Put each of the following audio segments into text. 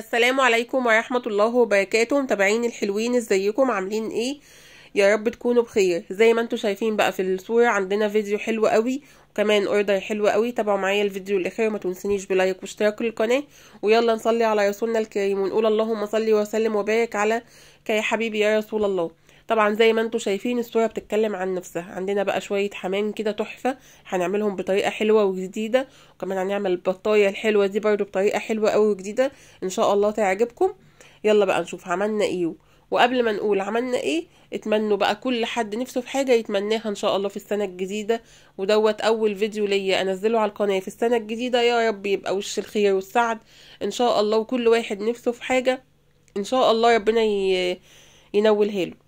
السلام عليكم ورحمة الله وبركاته متابعين الحلوين ازيكم عاملين ايه يا رب تكونوا بخير زي ما انتم شايفين بقى في الصورة عندنا فيديو حلو قوي وكمان اوردر حلو قوي تابعوا معايا الفيديو الاخير ما تنسنيش بلايك واشتراك للقناة ويلا نصلي على رسولنا الكريم ونقول اللهم صلي وسلم وبارك على كي حبيبي يا رسول الله طبعا زي ما انتم شايفين الصوره بتتكلم عن نفسها عندنا بقى شويه حمام كده تحفه هنعملهم بطريقه حلوه وجديده وكمان هنعمل البطايه الحلوه دي برده بطريقه حلوه قوي وجديده ان شاء الله تعجبكم يلا بقى نشوف عملنا ايه وقبل ما نقول عملنا ايه اتمنوا بقى كل حد نفسه في حاجه يتمناها ان شاء الله في السنه الجديده ودوت اول فيديو ليا انزله على القناه في السنه الجديده يا رب يبقى وش الخير والسعد ان شاء الله وكل واحد نفسه في حاجه ان شاء الله ربنا ينولها له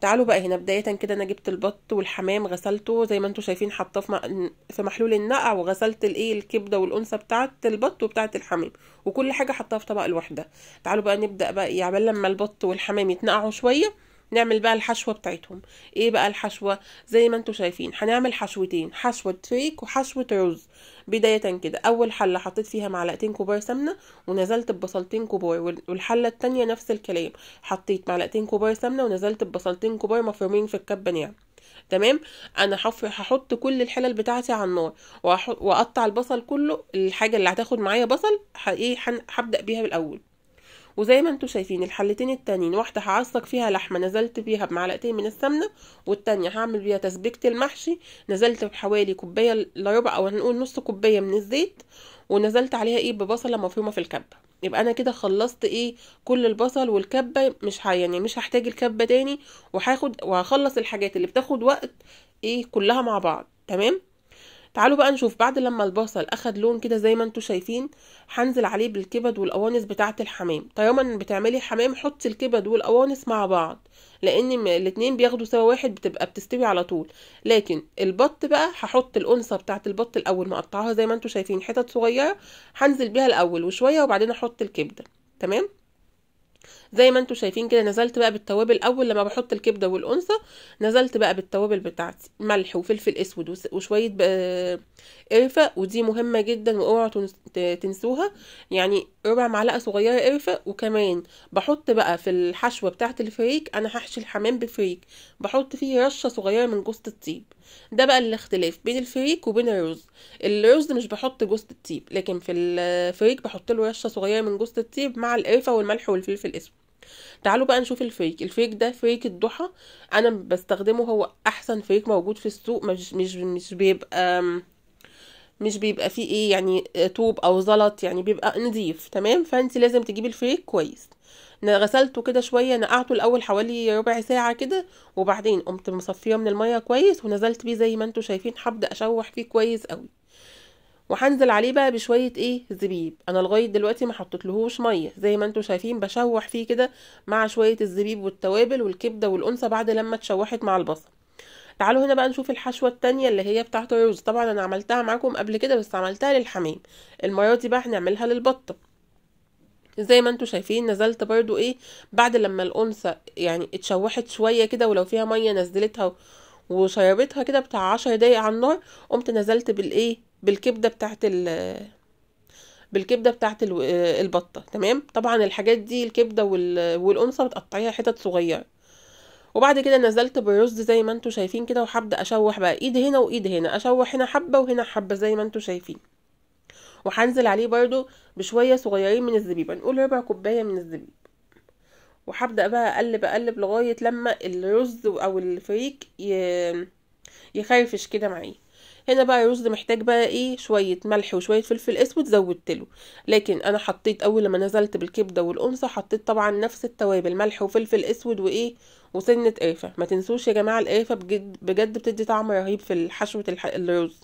تعالوا بقى هنا بدايه كده انا جبت البط والحمام غسلته زي ما انتم شايفين حاطاه في في محلول النقع وغسلت الايه الكبده والانثى بتاعه البط وبتاعه الحمام وكل حاجه حطاها في طبق لوحدها تعالوا بقى نبدا بقى يعني لما البط والحمام يتنقعوا شويه نعمل بقى الحشوه بتاعتهم ايه بقى الحشوه زي ما انتم شايفين هنعمل حشوتين حشوه فريك وحشوه رز بدايه كده اول حله حطيت فيها معلقتين كبار سمنه ونزلت ببصلتين كبار والحله التانية نفس الكلام حطيت معلقتين كبار سمنه ونزلت ببصلتين كبار مفرومين في الكبه نعم تمام انا هحط كل الحلل بتاعتي على النار واقطع البصل كله الحاجه اللي هتاخد معايا بصل ايه هبدا بيها بالاول وزي ما انتم شايفين الحلتين التانيين واحده هعصق فيها لحمه نزلت بيها بمعلقتين من السمنه والتانيه هعمل بيها تسبيكه المحشي نزلت بحوالي كوبايه الا ربع او هنقول نص كوبايه من الزيت ونزلت عليها ايه ببصله مفرومه في الكبه يبقى انا كده خلصت ايه كل البصل والكبه مش ه... يعني مش هحتاج الكبه تاني وهاخد وهخلص الحاجات اللي بتاخد وقت ايه كلها مع بعض تمام تعالوا بقى نشوف بعد لما البصل اخد لون كده زي ما انتوا شايفين هنزل عليه بالكبد والقوانص بتاعه الحمام طالما بتعملي حمام حطي الكبد والقوانص مع بعض لان الاتنين بياخدوا سوا واحد بتبقى بتستوي على طول لكن البط بقى هحط الانثى بتاعه البط الاول مقطعها زي ما انتوا شايفين حتت صغيره هنزل بيها الاول وشويه وبعدين احط الكبده تمام زي ما انتم شايفين كده نزلت بقى بالتوابل اول لما بحط الكبده والانثى نزلت بقى بالتوابل بتاعتي ملح وفلفل اسود وشويه قرفه ودي مهمه جدا واوعوا تنسوها يعني ربع معلقه صغيره قرفه وكمان بحط بقى في الحشوه بتاعه الفريك انا هحشي الحمام بفريك بحط فيه رشه صغيره من جوزه الطيب ده بقى الاختلاف بين الفريك وبين الرز الرز مش بحط جوزه الطيب لكن في الفريك بحط له رشه صغيره من جوزه الطيب مع القرفه والملح والفلفل الاسود تعالوا بقى نشوف الفريك الفريك ده فريك الضحى انا بستخدمه هو احسن فريك موجود في السوق مش مش مش بيبقى مش بيبقى فيه ايه يعني توب آه، او زلط يعني بيبقى نظيف تمام فانت لازم تجيبي الفريك كويس انا غسلته كده شويه نقعته الاول حوالي ربع ساعه كده وبعدين قمت مصفيه من الميه كويس ونزلت بيه زي ما انتم شايفين هبدا اشوح فيه كويس قوي وهنزل عليه بقى بشويه ايه زبيب انا لغايه دلوقتي ما حطيتلهوش ميه زي ما انتم شايفين بشوح فيه كده مع شويه الزبيب والتوابل والكبده والانثى بعد لما اتشوحت مع البصل تعالوا هنا بقى نشوف الحشوة التانية اللي هي بتاعة الرز طبعا انا عملتها معاكم قبل كده بس عملتها للحمام المرة دي بقى هنعملها للبطة زي ما انتم شايفين نزلت برضو ايه بعد لما الانثى يعني اتشوحت شوية كده ولو فيها مية نزلتها وشربتها كده بتاع عشر دقايق على النار قمت نزلت بالايه بالكبدة بتاعت ال بالكبده بتاعت آه، البطه تمام طبعا الحاجات دي الكبده والانثى بتقطعيها حتت صغيره وبعد كده نزلت بالرز زي ما انتوا شايفين كده وهبدا اشوح بقى ايد هنا وايد هنا اشوح هنا حبه وهنا حبه زي ما انتوا شايفين وهنزل عليه برده بشويه صغيرين من الزبيب هنقول ربع كوبايه من الزبيب وهبدا بقى اقلب اقلب لغايه لما الرز او الفريك يخرفش كده معايا هنا بقى الرز محتاج بقى ايه شويه ملح وشويه فلفل اسود زودت له لكن انا حطيت اول لما نزلت بالكبده والانثى حطيت طبعا نفس التوابل ملح وفلفل اسود وايه وسنة قافه ما تنسوش يا جماعة القافه بجد, بجد بتدي طعم رهيب في حشوة الرز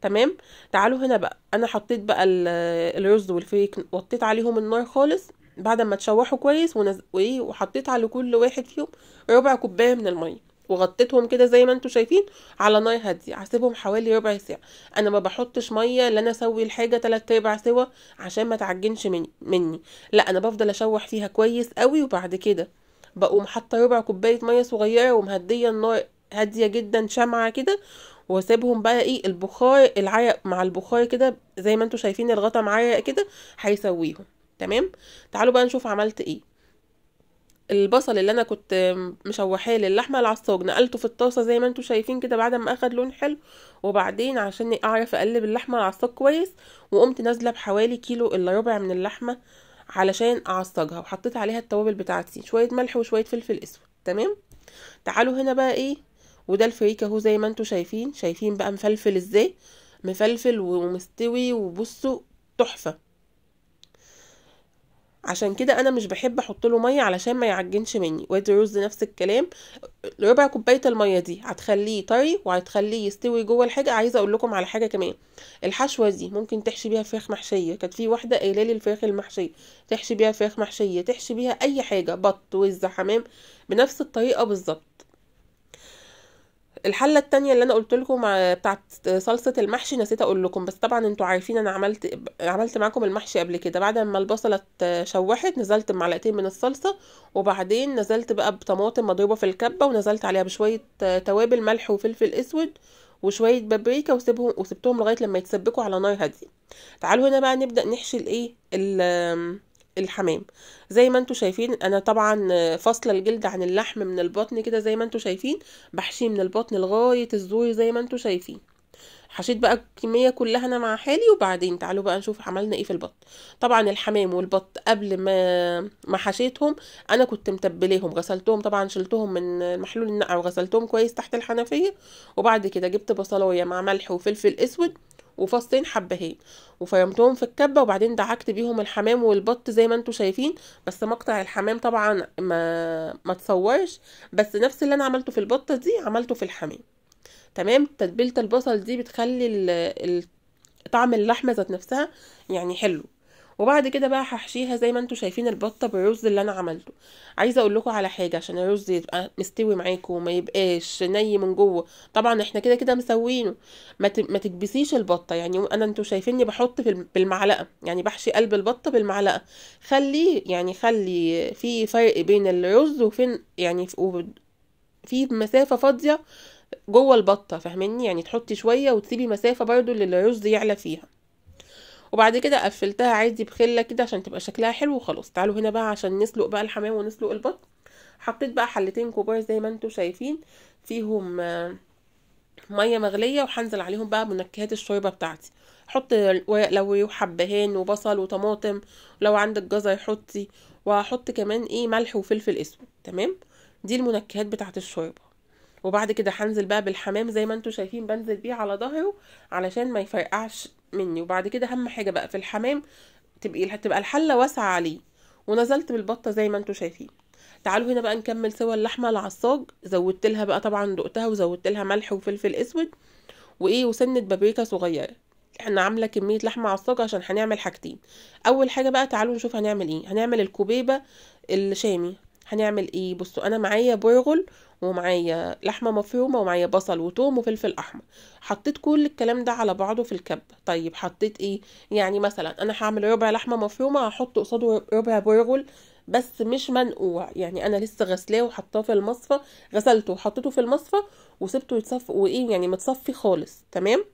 تمام تعالوا هنا بقى انا حطيت بقى الرز والفريك وطيت عليهم النار خالص بعد ما تشوحوا كويس ونز... وحطيت على كل واحد فيهم ربع كوبايه من الميه وغطيتهم كده زي ما انتم شايفين على نار هاديه هسيبهم حوالي ربع ساعه انا ما بحطش ميه اللي انا اسوي الحاجه تلات ارباع سوا عشان ما تعجنش مني. مني لا انا بفضل اشوح فيها كويس قوي وبعد كده بقوم حاطه ربع كوبايه ميه صغيره ومهديه النار هاديه جدا شمعه كده واسيبهم بقى ايه البخار العرق مع البخار كده زي ما انتوا شايفين الغطا معرق كده هيسويهم تمام تعالوا بقى نشوف عملت ايه البصل اللي انا كنت مشوحاه للحمه العصاج نقلته في الطاسه زي ما انتوا شايفين كده بعد ما اخد لون حلو وبعدين عشان اعرف اقلب اللحمه العصاج كويس وقمت نازله بحوالي كيلو الا ربع من اللحمه علشان اعصجها وحطيت عليها التوابل بتاعتي شويه ملح وشويه فلفل اسود تمام تعالوا هنا بقى ايه وده الفريك اهو زي ما انتم شايفين شايفين بقى مفلفل ازاي مفلفل ومستوي وبصوا تحفه عشان كده انا مش بحب احط له ميه علشان ما يعجنش مني وادي الرز نفس الكلام ربع كوبايه الميه دي هتخليه طري وهتخليه يستوي جوه الحاجه عايزه اقول لكم على حاجه كمان الحشوه دي ممكن تحشي بيها فراخ محشيه كانت في واحده قايله لي الفراخ المحشيه تحشي بيها فراخ محشيه تحشي بيها اي حاجه بط وز حمام بنفس الطريقه بالظبط الحله التانية اللي انا قلت لكم آه، بتاعت آه، صلصه المحشي نسيت اقول لكم بس طبعا انتوا عارفين انا عملت عملت معاكم المحشي قبل كده بعد ما البصله اتشوحت نزلت بمعلقتين من الصلصه وبعدين نزلت بقى بطماطم مضروبه في الكبه ونزلت عليها بشويه آه، توابل ملح وفلفل اسود وشويه بابريكا وسيبهم وسبتهم لغايه لما يتسبكوا على نار هاديه تعالوا هنا بقى نبدا نحشي الايه الحمام زي ما انتم شايفين انا طبعا فاصله الجلد عن اللحم من البطن كده زي ما انتم شايفين بحشيه من البطن لغايه الزور زي ما انتم شايفين حشيت بقى الكمية كلها أنا مع حالي وبعدين تعالوا بقى نشوف عملنا إيه في البط طبعا الحمام والبط قبل ما ما حشيتهم أنا كنت متبلاهم غسلتهم طبعا شلتهم من محلول النقع وغسلتهم كويس تحت الحنفية وبعد كده جبت بصلاية مع ملح وفلفل أسود وفصين حبهان وفرمتهم في الكبة وبعدين دعكت بيهم الحمام والبط زي ما انتم شايفين بس مقطع الحمام طبعا ما ما تصورش بس نفس اللي انا عملته في البطة دي عملته في الحمام تمام تتبيلة البصل دي بتخلي طعم اللحمة ذات نفسها يعني حلو وبعد كده بقى هحشيها زي ما انتوا شايفين البطه بالرز اللي انا عملته عايزه اقول لكم على حاجه عشان الرز يبقى مستوي معاكم وما يبقاش ني من جوه طبعا احنا كده كده مسوينه ما تكبسيش البطه يعني انا انتوا شايفيني بحط بالمعلقه يعني بحشي قلب البطه بالمعلقه خلي يعني خلي في فرق بين الرز وفين يعني في مسافه فاضيه جوه البطه فاهماني يعني تحطي شويه وتسيبي مسافه برضو للرز يعلى فيها وبعد كده قفلتها عادي بخله كده عشان تبقى شكلها حلو وخلاص تعالوا هنا بقى عشان نسلق بقى الحمام ونسلق البط حطيت بقى حلتين كبار زي ما انتم شايفين فيهم آه، ميه مغليه وهنزل عليهم بقى منكهات الشوربه بتاعتي حط ورق لوري وحبهان وبصل وطماطم لو عندك جزر حطي وهحط كمان ايه ملح وفلفل اسود تمام دي المنكهات بتاعت الشوربه وبعد كده هنزل بقى بالحمام زي ما انتم شايفين بنزل بيه على ظهره علشان ما يفرقعش مني وبعد كده اهم حاجه بقى في الحمام تبقي هتبقى الحله واسعه عليه ونزلت بالبطه زي ما انتم شايفين تعالوا هنا بقى نكمل سوا اللحمه العصاج زودت لها بقى طبعا دقتها وزودت لها ملح وفلفل اسود وايه وسنه بابريكا صغيره احنا عامله كميه لحمه عصاج عشان هنعمل حاجتين اول حاجه بقى تعالوا نشوف هنعمل ايه هنعمل الكوبيبه الشامي هنعمل ايه بصوا انا معايا برغل ومعايا لحمه مفرومه ومعايا بصل وتوم وفلفل احمر حطيت كل الكلام ده على بعضه في الكبه طيب حطيت ايه يعني مثلا انا هعمل ربع لحمه مفرومه هحط قصاده ربع برغل بس مش منقوع يعني انا لسه غسلاه وحطاه في المصفى غسلته وحطيته في المصفى وسبته يتصفى وايه يعني متصفي خالص تمام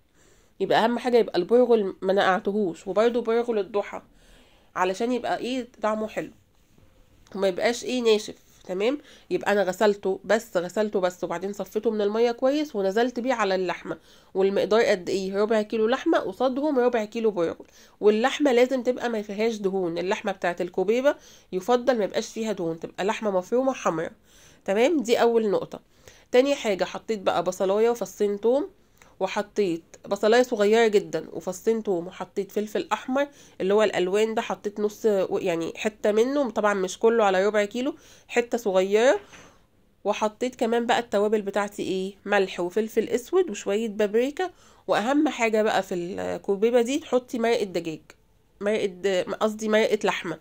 يبقى اهم حاجه يبقى البرغل ما نقعتهوش وبرده برغل الضحى علشان يبقى ايه طعمه حلو ما يبقاش ايه ناشف تمام يبقى انا غسلته بس غسلته بس وبعدين صفيته من الميه كويس ونزلت بيه على اللحمه والمقدار قد ايه ربع كيلو لحمه قصادهم ربع كيلو بروكلي واللحمه لازم تبقى ما فيهاش دهون اللحمه بتاعه الكبيبه يفضل ما يبقاش فيها دهون تبقى لحمه مفرومه حمراء تمام دي اول نقطه تاني حاجه حطيت بقى بصلايه وفصين توم وحطيت بصلايه صغيره جدا وفصين توم وحطيت فلفل احمر اللي هو الالوان ده حطيت نص يعني حته منه طبعا مش كله على ربع كيلو حته صغيره وحطيت كمان بقى التوابل بتاعتي ايه ملح وفلفل اسود وشويه بابريكا واهم حاجه بقى في الكوبيبه دي تحطي مرقه دجاج مرقه قصدي مرقه لحمه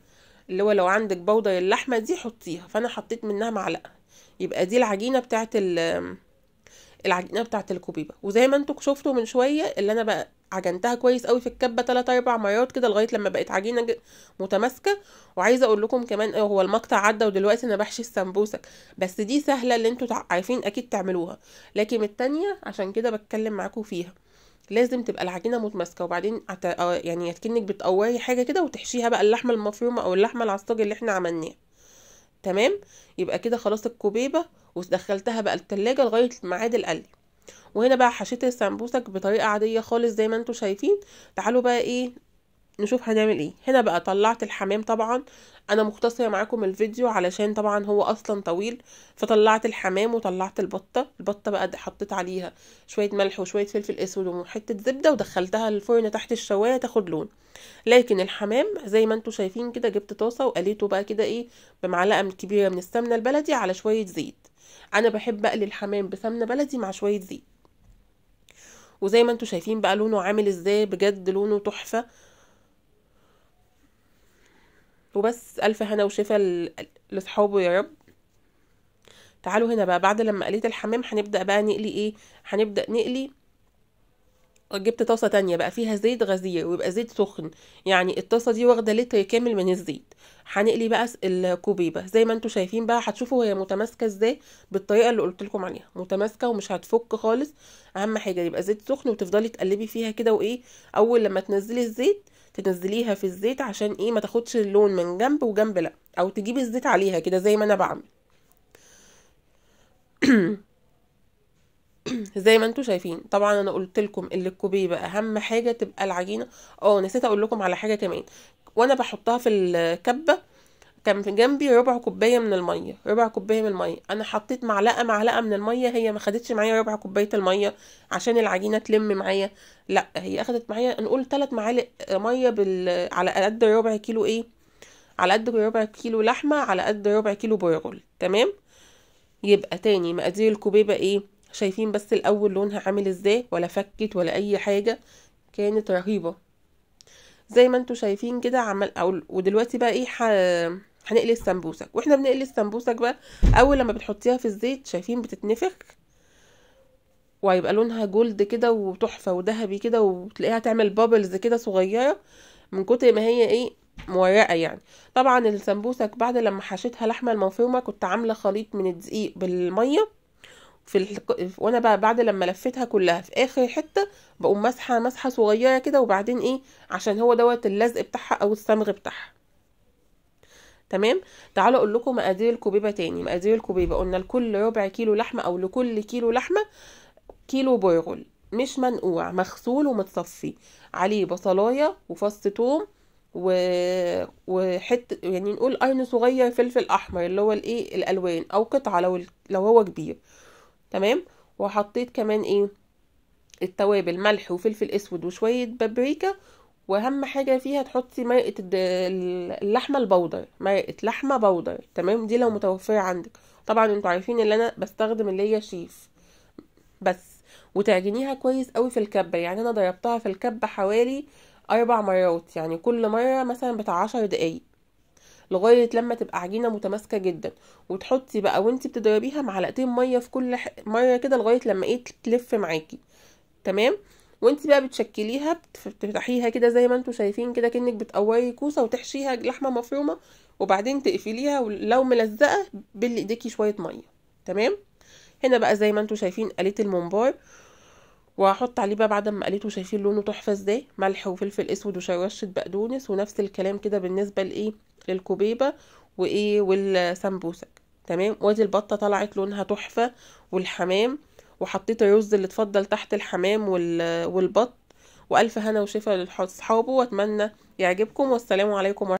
اللي هو لو عندك بودر اللحمه دي حطيها فانا حطيت منها معلقه يبقى دي العجينه بتاعت العجينه بتاعه الكوبيبه وزي ما انتم شفتوا من شويه اللي انا بقى عجنتها كويس قوي في الكبه 3 4 مرات كده لغايه لما بقت عجينه متماسكه وعايزه اقول لكم كمان آه، هو المقطع عدى ودلوقتي انا بحشي السمبوسك بس دي سهله اللي انتوا عارفين اكيد تعملوها لكن التانية عشان كده بتكلم معاكم فيها لازم تبقى العجينه متماسكه وبعدين آه، يعني كأنك بتقوري حاجه كده وتحشيها بقى اللحمه المفرومه او اللحمه العصاج اللي احنا عملناها تمام يبقى كده خلاص الكوبيبه ودخلتها بقى التلاجة لغايه ميعاد القلي وهنا بقى حشيت السمبوسك بطريقه عاديه خالص زي ما انتم شايفين تعالوا بقى ايه نشوف هنعمل ايه هنا بقى طلعت الحمام طبعا انا مختصره معاكم الفيديو علشان طبعا هو اصلا طويل فطلعت الحمام وطلعت البطه البطه بقى حطيت عليها شويه ملح وشويه فلفل اسود وحته زبده ودخلتها الفرن تحت الشوايه تاخد لون لكن الحمام زي ما انتم شايفين كده جبت طاسه وقليته بقى كده ايه بمعلقه كبيره من السمنه البلدي على شويه زيت انا بحب اقلي الحمام بسمنه بلدي مع شويه زيت وزي ما انتم شايفين بقى لونه عامل ازاي بجد لونه تحفه وبس ألف هنا وشفا لصحابه يا رب تعالوا هنا بقى بعد لما قليت الحمام هنبدأ بقى نقلي ايه هنبدأ نقلي جبت طاسه تانية بقى فيها زيت غزير ويبقى زيت سخن يعني الطاسه دي واخده لتر كامل من الزيت هنقلي بقى الكوبيبه زي ما انتم شايفين بقى هتشوفوا هي متماسكه ازاي بالطريقه اللي قلت لكم عليها متماسكه ومش هتفك خالص اهم حاجه يبقى زيت سخن وتفضلي تقلبي فيها كده وايه اول لما تنزلي الزيت تنزليها في الزيت عشان ايه ما تاخدش اللون من جنب وجنب لا او تجيبي الزيت عليها كده زي ما انا بعمل زي ما انتم شايفين طبعا انا قلت لكم ان الكوبيبه اهم حاجه تبقى العجينه اه نسيت اقول لكم على حاجه كمان وانا بحطها في الكبه كان في جنبي ربع كوبايه من الميه ربع كوبايه من الميه انا حطيت معلقه معلقه من الميه هي ما خدتش معايا ربع كوبايه الميه عشان العجينه تلم معايا لا هي اخدت معايا نقول 3 معالق ميه بال... على قد ربع كيلو ايه على قد ربع كيلو لحمه على قد ربع كيلو برغل تمام يبقى تاني مقادير الكوبيبه ايه شايفين بس الاول لونها عامل ازاي ولا فكت ولا اي حاجه كانت رهيبه زي ما انتم شايفين كده عمل اقول ودلوقتي بقى ايه هنقلي السمبوسك واحنا بنقلي السمبوسك بقى اول لما بتحطيها في الزيت شايفين بتتنفخ وهيبقى لونها جولد كده وتحفه وذهبي كده وتلاقيها تعمل بابلز كده صغيره من كتر ما هي ايه مورقه يعني طبعا السمبوسك بعد لما حشيتها لحمه المفرومه كنت عامله خليط من الدقيق بالميه في ال... وانا بقى بعد لما لفيتها كلها في اخر حته بقوم مسحه مسحه صغيره كده وبعدين ايه عشان هو دوت اللزق بتاعها او الصمغ بتاعها تمام تعالوا اقول لكم مقادير الكبيبه تاني مقادير الكبيبه قلنا لكل ربع كيلو لحمه او لكل كيلو لحمه كيلو برغل مش منقوع مغسول ومتصفي عليه بصلايه وفص توم و... وحته يعني نقول قرن صغير فلفل احمر اللي هو الايه الالوان او قطعه لو لو هو كبير تمام وحطيت كمان ايه التوابل ملح وفلفل اسود وشويه بابريكا واهم حاجه فيها تحطي مرقه اللحمه البودر مرقه لحمه بودر تمام دي لو متوفره عندك طبعا انتوا عارفين ان انا بستخدم اللي هي شيف بس وتعجنيها كويس قوي في الكبه يعني انا ضربتها في الكبه حوالي اربع مرات يعني كل مره مثلا بتاع عشر دقايق لغايه لما تبقى عجينه متماسكه جدا وتحطي بقى وانت بتضربيها معلقتين ميه في كل ح... مره كده لغايه لما ايه تلف معاكي تمام وانت بقى بتشكليها بتفتحيها كده زي ما انتوا شايفين كده كانك بتقوري كوسه وتحشيها لحمه مفرومه وبعدين تقفليها ولو ملزقه بلي ايديكي شويه ميه تمام هنا بقى زي ما انتوا شايفين قليت الممبار وهحط عليه بقى بعد ما قليته شايفين لونه تحفه ازاي ملح وفلفل اسود وشوشه بقدونس ونفس الكلام كده بالنسبه لايه للكوبيبه وايه والسمبوسك تمام وادي البطه طلعت لونها تحفه والحمام وحطيت الرز اللي اتفضل تحت الحمام والبط والف هنا وشفا لاصحابه واتمنى يعجبكم والسلام عليكم ورحمه